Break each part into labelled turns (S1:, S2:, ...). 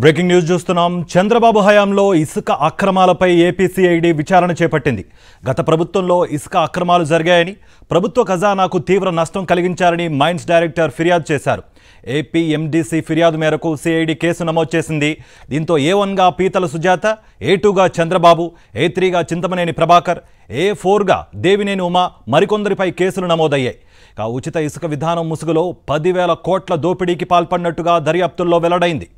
S1: Breaking news చూస్తున్నాం చంద్రబాబు హయాంలో ఇసుక అక్రమాలపై ఏపీసీఐడి విచారణ చేపట్టింది గత ప్రభుత్వంలో ఇసుక అక్రమాలు జరిగాయని ప్రభుత్వ ఖజానాకు తీవ్ర నష్టం కలిగించారని మైన్స్ డైరెక్టర్ ఫిర్యాదు చేశారు ఏపీఎండీసీ ఫిర్యాదు మేరకు సిఐడి కేసు నమోదు చేసింది దీంతో ఏ వన్గా పీతల సుజాత ఏ టూగా చంద్రబాబు ఏ త్రీగా చింతమనేని ప్రభాకర్ ఏ ఫోర్గా దేవినేని ఉమా మరికొందరిపై కేసులు నమోదయ్యాయి ఉచిత ఇసుక విధానం ముసుగులో పదివేల కోట్ల దోపిడీకి పాల్పడినట్టుగా దర్యాప్తుల్లో వెల్లడైంది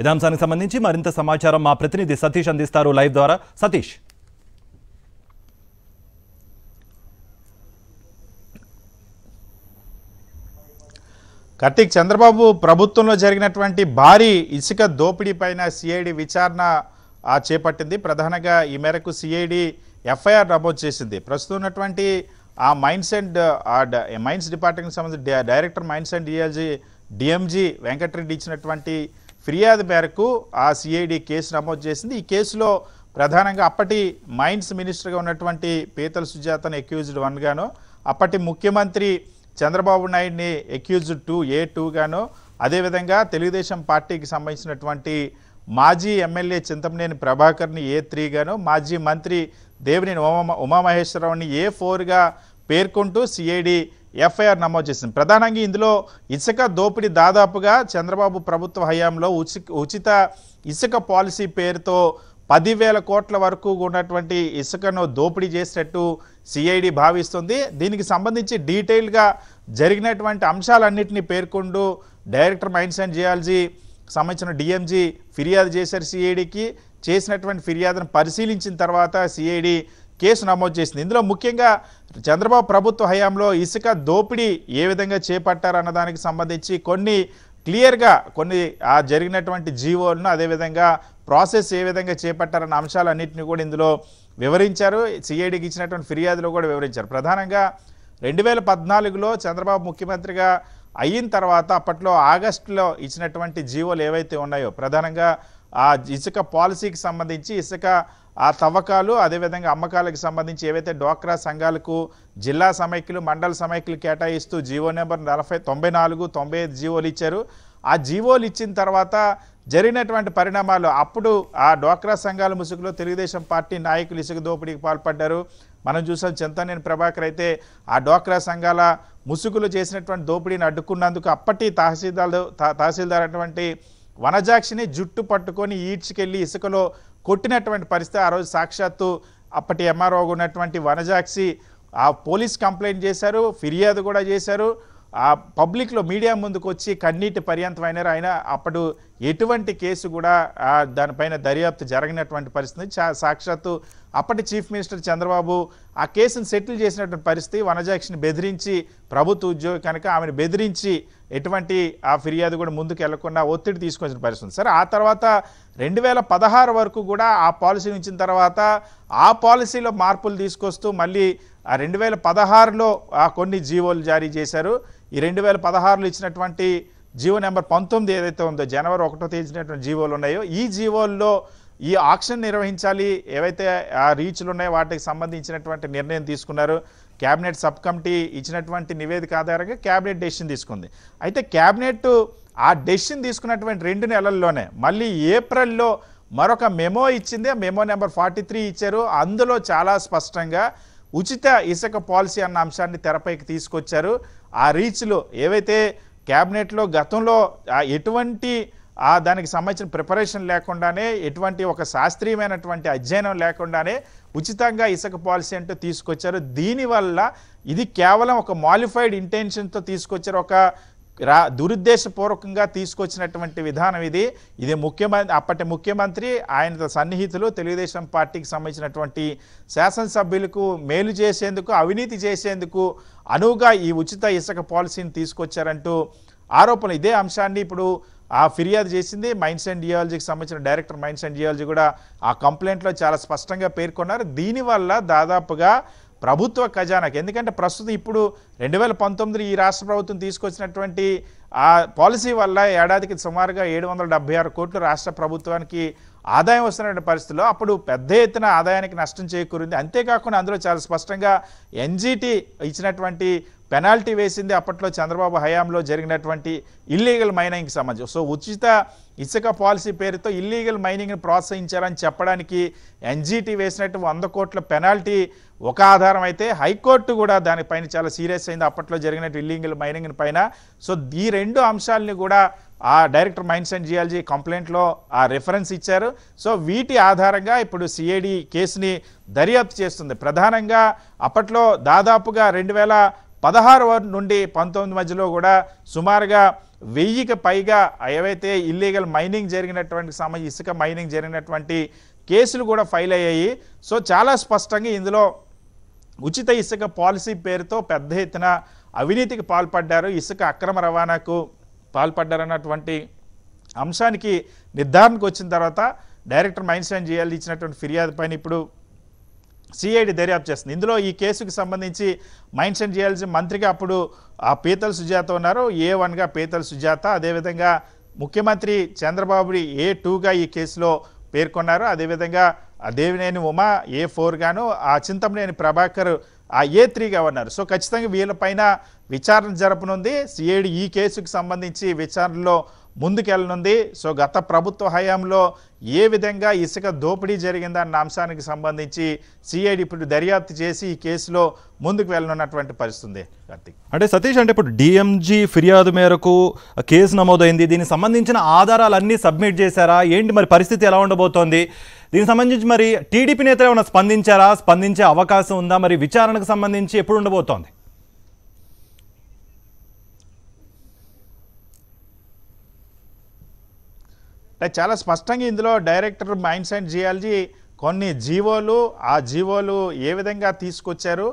S1: ఇదే అంశానికి సంబంధించి మరింత సమాచారం మా ప్రతినిధి సతీష్ అందిస్తారు లైవ్ ద్వారా సతీష్
S2: కార్తీక్ చంద్రబాబు ప్రభుత్వంలో జరిగినటువంటి భారీ ఇసుక దోపిడీపైన సిఐడి విచారణ చేపట్టింది ప్రధానంగా ఈ మేరకు సిఐడి ఎఫ్ఐఆర్ నమోదు చేసింది ప్రస్తుతం ఉన్నటువంటి ఆ మైన్స్ అండ్ మైన్స్ డిపార్ట్మెంట్కి సంబంధించి director mines and D L G D M G Venkatareddy ఇచ్చినటువంటి ఫిర్యాదు మేరకు ఆ సిఐడి కేసు నమోదు చేసింది ఈ కేసులో ప్రధానంగా అప్పటి మైన్స్ మినిస్టర్గా ఉన్నటువంటి పీతల సుజాతను అక్యూజ్డ్ గాను అప్పటి ముఖ్యమంత్రి చంద్రబాబు నాయుడిని అక్యూజ్డ్ టూ ఏ గాను అదేవిధంగా తెలుగుదేశం పార్టీకి సంబంధించినటువంటి మాజీ ఎమ్మెల్యే చింతమనేని ప్రభాకర్ని ఏ త్రీ గాను మాజీ మంత్రి దేవినేని ఉమా ఉమామహేశ్వరరావుని ఏ ఫోర్గా పేర్కొంటూ సిఐడి ఎఫ్ఐఆర్ నమోదు చేసింది ప్రధానంగా ఇందులో ఇసుక దోపిడీ దాదాపుగా చంద్రబాబు ప్రభుత్వ హయాంలో ఉచిత ఇసుక పాలసీ పేరుతో పదివేల కోట్ల వరకు ఉన్నటువంటి ఇసుకను దోపిడీ చేసినట్టు సిఐడి భావిస్తుంది దీనికి సంబంధించి డీటెయిల్గా జరిగినటువంటి అంశాలన్నింటినీ పేర్కొంటూ డైరెక్టర్ మైన్స్ అండ్ జియాలజీ సంబంధించిన డిఎంజీ ఫిర్యాదు చేశారు సిఐడికి చేసినటువంటి ఫిర్యాదును పరిశీలించిన తర్వాత సిఐడి కేసు నమోదు చేసింది ఇందులో ముఖ్యంగా చంద్రబాబు ప్రభుత్వ హయాంలో ఇసుక దోపిడీ ఏ విధంగా చేపట్టారన్న దానికి సంబంధించి కొన్ని క్లియర్గా కొన్ని ఆ జరిగినటువంటి జీవోలను అదేవిధంగా ప్రాసెస్ ఏ విధంగా చేపట్టారన్న అంశాలన్నింటినీ కూడా ఇందులో వివరించారు సిఐడికి ఇచ్చినటువంటి ఫిర్యాదులో కూడా వివరించారు ప్రధానంగా రెండు వేల పద్నాలుగులో చంద్రబాబు ముఖ్యమంత్రిగా అయిన తర్వాత అప్పట్లో ఆగస్టులో ఇచ్చినటువంటి జీవోలు ఏవైతే ఉన్నాయో ప్రధానంగా ఆ ఇసుక పాలసీకి సంబంధించి ఇసుక ఆ తవ్వకాలు అదేవిధంగా అమ్మకాలకు సంబంధించి ఏవైతే డ్వాక్రా సంఘాలకు జిల్లా సమైక్యులు మండల సమైక్యులు కేటాయిస్తూ జీవో నెంబర్ నలభై తొంభై నాలుగు తొంభై జీవోలు ఇచ్చారు ఆ జీవోలు ఇచ్చిన తర్వాత జరిగినటువంటి పరిణామాలు అప్పుడు ఆ డ్వాక్రా సంఘాల ముసుగులో తెలుగుదేశం పార్టీ నాయకులు ఇసుక దోపిడీకి పాల్పడ్డారు మనం చూసాం చింతనేని ప్రభాకర్ అయితే ఆ డ్వాక్రా సంఘాల ముసుగులు చేసినటువంటి దోపిడీని అడ్డుకున్నందుకు అప్పటి తహసీల్దార్ తహసీల్దార్ అటువంటి వనజాక్షిని జుట్టు పట్టుకొని ఈడ్చుకెళ్ళి ఇసుకలో కొట్టినటువంటి పరిస్థితి ఆ రోజు సాక్షాత్తు అప్పటి ఎంఆర్ఓ ఉన్నటువంటి వనజాక్షి ఆ పోలీస్ కంప్లైంట్ చేశారు ఫిర్యాదు కూడా చేశారు ఆ పబ్లిక్లో మీడియా ముందుకు వచ్చి కన్నీటి పర్యంతమైన ఆయన అప్పుడు ఎటువంటి కేసు కూడా దానిపైన దర్యాప్తు జరిగినటువంటి పరిస్థితి సాక్షాత్తు అప్పటి చీఫ్ మినిస్టర్ చంద్రబాబు ఆ కేసును సెటిల్ చేసినటువంటి పరిస్థితి వనజాక్షిని బెదిరించి ప్రభుత్వ ఉద్యోగి కనుక ఆమెను బెదిరించి ఎటువంటి ఆ ఫిర్యాదు కూడా ముందుకు వెళ్లకుండా ఒత్తిడి తీసుకొచ్చిన పరిస్థితి సరే ఆ తర్వాత రెండు వేల పదహారు వరకు కూడా ఆ పాలసీ ఉంచిన తర్వాత ఆ పాలసీలో మార్పులు తీసుకొస్తూ మళ్ళీ ఆ రెండు వేల పదహారులో కొన్ని జీవోలు జారీ చేశారు ఈ రెండు వేల పదహారులో ఇచ్చినటువంటి జీవో నెంబర్ పంతొమ్మిది ఏదైతే ఉందో జనవరి ఒకటో తేదీనటువంటి జీవోలు ఉన్నాయో ఈ జీవోల్లో ఈ ఆక్షన్ నిర్వహించాలి ఏవైతే ఆ రీచ్లు ఉన్నాయో వాటికి సంబంధించినటువంటి నిర్ణయం తీసుకున్నారు క్యాబినెట్ సబ్ కమిటీ ఇచ్చినటువంటి నివేదిక ఆధారంగా క్యాబినెట్ డెసిషన్ తీసుకుంది అయితే క్యాబినెట్ ఆ డెసిషన్ తీసుకున్నటువంటి రెండు నెలల్లోనే మళ్ళీ ఏప్రిల్లో మరొక మెమో ఇచ్చింది మెమో నెంబర్ ఫార్టీ త్రీ ఇచ్చారు అందులో చాలా స్పష్టంగా ఉచిత ఇసుక పాలసీ అన్న అంశాన్ని తెరపైకి తీసుకొచ్చారు ఆ రీచ్లో ఏవైతే క్యాబినెట్లో గతంలో ఎటువంటి దానికి సంబంధించిన ప్రిపరేషన్ లేకుండానే ఎటువంటి ఒక శాస్త్రీయమైనటువంటి అధ్యయనం లేకుండానే ఉచితంగా ఇసుక పాలసీ అంటూ తీసుకొచ్చారు దీనివల్ల ఇది కేవలం ఒక మాలిఫైడ్ ఇంటెన్షన్తో తీసుకొచ్చారు ఒక రా దురుద్దేశపూర్వకంగా తీసుకొచ్చినటువంటి విధానం ఇది ఇది ముఖ్యమంత్రి అప్పటి ముఖ్యమంత్రి ఆయన సన్నిహితులు తెలుగుదేశం పార్టీకి సంబంధించినటువంటి శాసనసభ్యులకు మేలు చేసేందుకు అవినీతి చేసేందుకు అనువుగా ఈ ఉచిత ఇసుక పాలసీని తీసుకొచ్చారంటూ ఆరోపణలు ఇదే అంశాన్ని ఇప్పుడు ఆ ఫిర్యాదు చేసింది మైన్స్ అండ్ జియాలజీకి సంబంధించిన డైరెక్టర్ మైన్స్ అండ్ జియాలజీ కూడా ఆ కంప్లైంట్లో చాలా స్పష్టంగా పేర్కొన్నారు దీనివల్ల దాదాపుగా ప్రభుత్వ ఖజానాకి ఎందుకంటే ప్రస్తుతం ఇప్పుడు రెండు వేల పంతొమ్మిది ఈ రాష్ట్ర ప్రభుత్వం తీసుకొచ్చినటువంటి ఆ పాలసీ వల్ల ఏడాదికి సుమారుగా ఏడు వందల డెబ్బై ఆరు కోట్లు రాష్ట్ర ప్రభుత్వానికి ఆదాయం వస్తున్న పరిస్థితుల్లో అప్పుడు పెద్ద ఎత్తున ఆదాయానికి నష్టం చేకూరింది అంతేకాకుండా అందులో చాలా స్పష్టంగా ఎన్జీటీ ఇచ్చినటువంటి పెనాల్టీ వేసింది అప్పట్లో చంద్రబాబు హయాంలో జరిగినటువంటి ఇల్లీగల్ మైనింగ్కి సంబంధించి సో ఉచిత ఇసుక పాలసీ పేరుతో ఇల్లీగల్ మైనింగ్ని ప్రోత్సహించారని చెప్పడానికి ఎన్జీటీ వేసినట్టు వంద కోట్ల పెనాల్టీ ఒక ఆధారం అయితే హైకోర్టు కూడా దానిపైన చాలా సీరియస్ అయింది అప్పట్లో జరిగినట్టు ఇల్లీగల్ మైనింగ్ పైన సో ఈ రెండు అంశాలని కూడా ఆ డైరెక్టర్ మైన్స్ అండ్ జియాలజీ కంప్లైంట్లో ఆ రిఫరెన్స్ ఇచ్చారు సో వీటి ఆధారంగా ఇప్పుడు సిఐడి కేసుని దర్యాప్తు చేస్తుంది ప్రధానంగా అప్పట్లో దాదాపుగా రెండు పదహారు నుండి పంతొమ్మిది మధ్యలో కూడా సుమారుగా వెయ్యికి పైగా ఏవైతే ఇల్లీగల్ మైనింగ్ జరిగినటువంటి సమయ ఇసుక మైనింగ్ జరిగినటువంటి కేసులు కూడా ఫైల్ అయ్యాయి సో చాలా స్పష్టంగా ఇందులో ఉచిత ఇసుక పాలసీ పేరుతో పెద్ద ఎత్తున అవినీతికి పాల్పడ్డారు ఇసుక అక్రమ రవాణాకు పాల్పడ్డారన్నటువంటి అంశానికి నిర్ధారణకు వచ్చిన తర్వాత డైరెక్టర్ మైన్స్ అండ్ జిఎల్ ఇచ్చినటువంటి ఫిర్యాదు పైన ఇప్పుడు సిఐడి దర్యాప్తు చేస్తుంది ఇందులో ఈ కేసుకు సంబంధించి మైన్షన్ చేయాల్సిన మంత్రిగా అప్పుడు ఆ పీతల సుజాత ఉన్నారు ఏ వన్గా పీతల సుజాత అదేవిధంగా ముఖ్యమంత్రి చంద్రబాబు ఏ టూగా ఈ కేసులో పేర్కొన్నారు అదేవిధంగా దేవినేని ఉమా ఏ ఫోర్గాను ఆ చింతమనేని ప్రభాకర్ ఆ ఏ త్రీగా ఉన్నారు సో ఖచ్చితంగా వీళ్ళపైన విచారణ జరపనుంది సిఐడి ఈ కేసుకు సంబంధించి విచారణలో ముందుకెళ్ళనుంది సో గత ప్రభుత్వ హయాంలో ఏ విధంగా ఇసుక దోపిడీ జరిగిందన్న అంశానికి సంబంధించి సిఐడి ఇప్పుడు దర్యాప్తు చేసి ఈ కేసులో ముందుకు వెళ్ళనున్నటువంటి పరిస్థితుంది కార్తీక్
S1: అంటే సతీష్ అంటే ఇప్పుడు డిఎంజీ ఫిర్యాదు మేరకు కేసు నమోదైంది దీనికి సంబంధించిన ఆధారాలన్నీ సబ్మిట్ చేశారా ఏంటి మరి పరిస్థితి ఎలా ఉండబోతోంది దీనికి సంబంధించి మరి టీడీపీ నేతలు ఏమైనా స్పందించారా స్పందించే అవకాశం ఉందా మరి విచారణకు
S2: సంబంధించి ఎప్పుడు ఉండబోతోంది అంటే చాలా స్పష్టంగా ఇందులో డైరెక్టర్ మైండ్స్ అండ్ జియాలజీ కొన్ని జీవోలు ఆ జీవోలు ఏ విధంగా తీసుకొచ్చారు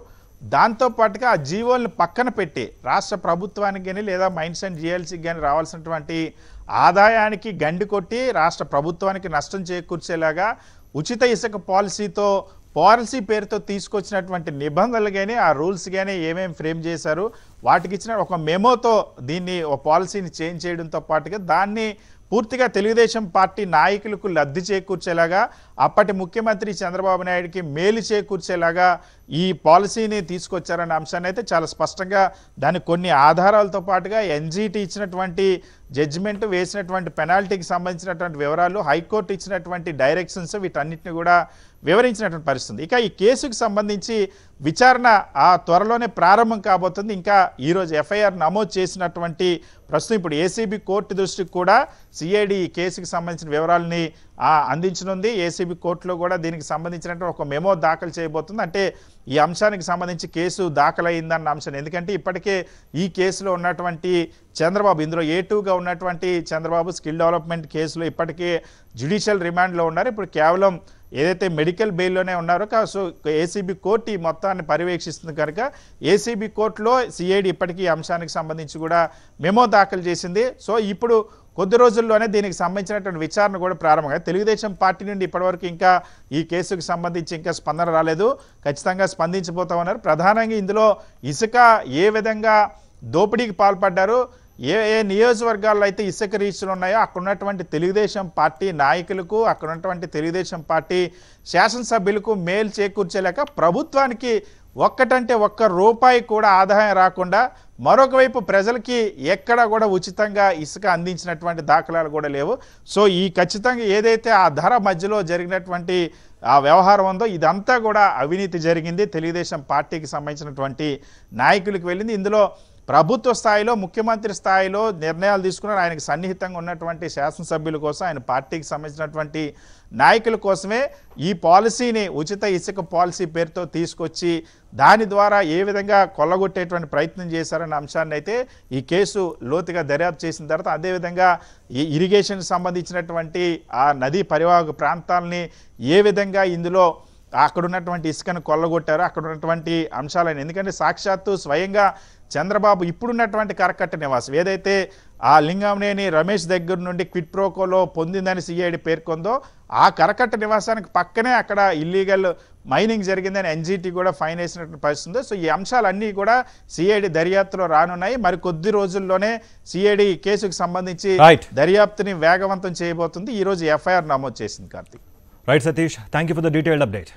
S2: దాంతోపాటుగా ఆ జీవోల్ని పక్కన పెట్టి రాష్ట్ర ప్రభుత్వానికి కానీ లేదా మైండ్స్ అండ్ జియాలజీకి కానీ రావాల్సినటువంటి ఆదాయానికి గండి కొట్టి రాష్ట్ర ప్రభుత్వానికి నష్టం చేకూర్చేలాగా ఉచిత ఇసుక పాలసీతో పాలసీ పేరుతో తీసుకొచ్చినటువంటి నిబంధనలు కానీ ఆ రూల్స్ కానీ ఏమేమి ఫ్రేమ్ చేశారు వాటికి ఇచ్చిన ఒక మెమోతో దీన్ని ఒక పాలసీని చేంజ్ చేయడంతో పాటుగా దాన్ని పూర్తిగా తెలుగుదేశం పార్టీ నాయకులకు లబ్ధి చేకూర్చేలాగా అప్పటి ముఖ్యమంత్రి చంద్రబాబు నాయుడికి మేలు చేకూర్చేలాగా ఈ పాలసీని తీసుకొచ్చారన్న అంశాన్ని అయితే చాలా స్పష్టంగా దాని కొన్ని ఆధారాలతో పాటుగా ఎన్జీటీ ఇచ్చినటువంటి జడ్జిమెంట్ వేసినటువంటి పెనాల్టీకి సంబంధించినటువంటి వివరాలు హైకోర్టు ఇచ్చినటువంటి డైరెక్షన్స్ వీటన్నిటిని కూడా వివరించినటువంటి పరిస్థితి ఇక ఈ కేసుకు సంబంధించి విచారణ ఆ త్వరలోనే ప్రారంభం కాబోతుంది ఇంకా ఈరోజు ఎఫ్ఐఆర్ నమోదు చేసినటువంటి ప్రస్తుతం ఇప్పుడు ఏసీబీ కోర్టు దృష్టికి కూడా సిఐడి ఈ కేసుకు సంబంధించిన వివరాలని అందించనుంది ఏసీబీ కోర్టులో కూడా దీనికి సంబంధించినట్టు ఒక మెమో దాఖలు చేయబోతుంది అంటే ఈ అంశానికి సంబంధించి కేసు దాఖలైందన్న అంశం ఎందుకంటే ఇప్పటికే ఈ కేసులో ఉన్నటువంటి చంద్రబాబు ఇందులో ఏ టూగా ఉన్నటువంటి చంద్రబాబు స్కిల్ డెవలప్మెంట్ కేసులో ఇప్పటికే జ్యుడిషియల్ రిమాండ్లో ఉన్నారు ఇప్పుడు కేవలం ఏదైతే మెడికల్ బెయిల్లోనే ఉన్నారో సో ఏసీబీ కోర్టు ఈ మొత్తాన్ని పర్యవేక్షిస్తుంది కనుక ఏసీబీ కోర్టులో సిఐడి ఇప్పటికీ అంశానికి సంబంధించి కూడా మెమో దాఖలు చేసింది సో ఇప్పుడు కొద్ది రోజుల్లోనే దీనికి సంబంధించినటువంటి విచారణ కూడా ప్రారంభంగా తెలుగుదేశం పార్టీ నుండి ఇప్పటివరకు ఇంకా ఈ కేసుకు సంబంధించి ఇంకా స్పందన రాలేదు ఖచ్చితంగా స్పందించబోతామన్నారు ప్రధానంగా ఇందులో ఇసుక ఏ విధంగా దోపిడీకి పాల్పడ్డారు ఏ ఏ నియోజకవర్గాల్లో అయితే ఇసుక రీచ్లు ఉన్నాయో అక్కడ ఉన్నటువంటి తెలుగుదేశం పార్టీ నాయకులకు అక్కడ ఉన్నటువంటి తెలుగుదేశం పార్టీ శాసనసభ్యులకు మేలు చేకూర్చలేక ప్రభుత్వానికి ఒక్కటంటే ఒక్క రూపాయి కూడా ఆదాయం రాకుండా మరొక వైపు ప్రజలకి ఎక్కడా కూడా ఉచితంగా ఇసుక అందించినటువంటి దాఖలాలు కూడా లేవు సో ఈ ఖచ్చితంగా ఏదైతే ఆ ధర మధ్యలో జరిగినటువంటి ఆ వ్యవహారం ఉందో ఇదంతా కూడా అవినీతి జరిగింది తెలుగుదేశం పార్టీకి సంబంధించినటువంటి నాయకులకు వెళ్ళింది ఇందులో ప్రభుత్వ స్థాయిలో ముఖ్యమంత్రి స్థాయిలో నిర్ణయాలు తీసుకున్నారు ఆయనకు సన్నిహితంగా ఉన్నటువంటి శాసనసభ్యుల కోసం ఆయన పార్టీకి సంబంధించినటువంటి నాయకుల కోసమే ఈ పాలసీని ఉచిత ఇసుక పాలసీ పేరుతో తీసుకొచ్చి దాని ద్వారా ఏ విధంగా కొల్లగొట్టేటువంటి ప్రయత్నం చేశారన్న అంశాన్ని అయితే ఈ కేసు లోతుగా దర్యాప్తు చేసిన తర్వాత అదేవిధంగా ఈ ఇరిగేషన్కి సంబంధించినటువంటి ఆ నదీ పరివాహక ప్రాంతాలని ఏ విధంగా ఇందులో అక్కడ ఉన్నటువంటి ఇసుకను కొల్లగొట్టారు అక్కడ ఉన్నటువంటి అంశాలైన ఎందుకంటే సాక్షాత్తు స్వయంగా చంద్రబాబు ఇప్పుడున్నటువంటి కరకట్ట నివాసం ఏదైతే ఆ లింగంనేని రమేష్ దగ్గర నుండి క్విట్ ప్రోకోలో పొందిందని సిఐడి పేర్కొందో ఆ కరకట్ట నివాసానికి పక్కనే అక్కడ ఇల్లీగల్ మైనింగ్ జరిగిందని ఎన్జీటీ కూడా ఫైన్ వేసినటువంటి పరిస్థితి ఉంది సో ఈ అంశాలన్నీ కూడా సిఐడి దర్యాప్తులో రానున్నాయి మరి కొద్ది రోజుల్లోనే సిఐడి కేసుకు సంబంధించి దర్యాప్తుని వేగవంతం చేయబోతుంది ఈరోజు ఎఫ్ఐఆర్ నమోదు చేసింది Karthik Right, Satish, thank you for the detailed update.